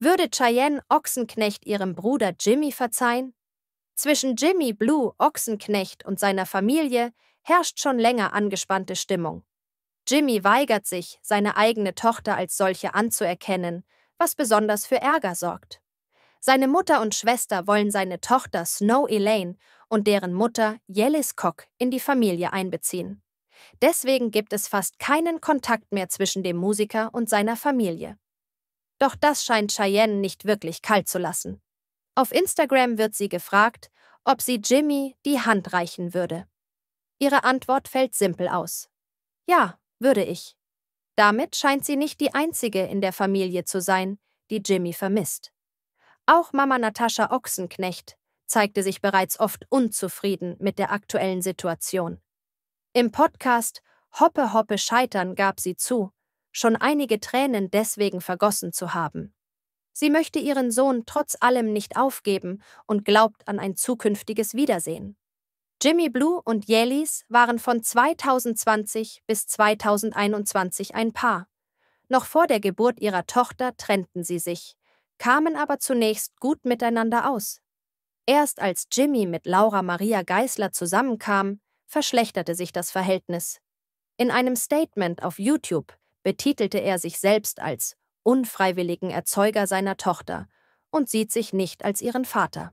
Würde Cheyenne Ochsenknecht ihrem Bruder Jimmy verzeihen? Zwischen Jimmy Blue Ochsenknecht und seiner Familie herrscht schon länger angespannte Stimmung. Jimmy weigert sich, seine eigene Tochter als solche anzuerkennen, was besonders für Ärger sorgt. Seine Mutter und Schwester wollen seine Tochter Snow Elaine und deren Mutter Yellis Cock in die Familie einbeziehen. Deswegen gibt es fast keinen Kontakt mehr zwischen dem Musiker und seiner Familie. Doch das scheint Cheyenne nicht wirklich kalt zu lassen. Auf Instagram wird sie gefragt, ob sie Jimmy die Hand reichen würde. Ihre Antwort fällt simpel aus. Ja, würde ich. Damit scheint sie nicht die einzige in der Familie zu sein, die Jimmy vermisst. Auch Mama Natascha Ochsenknecht zeigte sich bereits oft unzufrieden mit der aktuellen Situation. Im Podcast Hoppe Hoppe Scheitern gab sie zu, schon einige Tränen deswegen vergossen zu haben. Sie möchte ihren Sohn trotz allem nicht aufgeben und glaubt an ein zukünftiges Wiedersehen. Jimmy Blue und Yelis waren von 2020 bis 2021 ein Paar. Noch vor der Geburt ihrer Tochter trennten sie sich, kamen aber zunächst gut miteinander aus. Erst als Jimmy mit Laura Maria Geisler zusammenkam, verschlechterte sich das Verhältnis. In einem Statement auf YouTube betitelte er sich selbst als unfreiwilligen Erzeuger seiner Tochter und sieht sich nicht als ihren Vater.